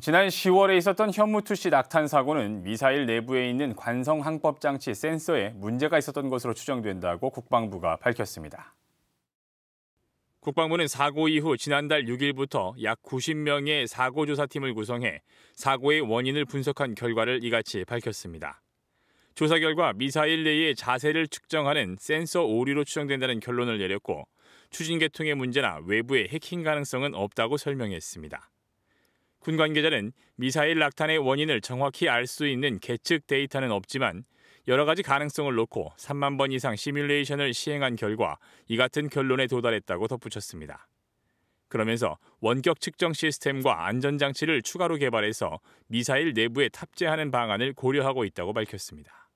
지난 10월에 있었던 현무투씨 낙탄 사고는 미사일 내부에 있는 관성 항법 장치 센서에 문제가 있었던 것으로 추정된다고 국방부가 밝혔습니다. 국방부는 사고 이후 지난달 6일부터 약 90명의 사고 조사팀을 구성해 사고의 원인을 분석한 결과를 이같이 밝혔습니다. 조사 결과 미사일 내의 자세를 측정하는 센서 오류로 추정된다는 결론을 내렸고 추진 계통의 문제나 외부의 해킹 가능성은 없다고 설명했습니다. 군 관계자는 미사일 낙탄의 원인을 정확히 알 수 있는 계측 데이터는 없지만 여러 가지 가능성을 놓고 3만 번 이상 시뮬레이션을 시행한 결과 이 같은 결론에 도달했다고 덧붙였습니다. 그러면서 원격 측정 시스템과 안전장치를 추가로 개발해서 미사일 내부에 탑재하는 방안을 고려하고 있다고 밝혔습니다.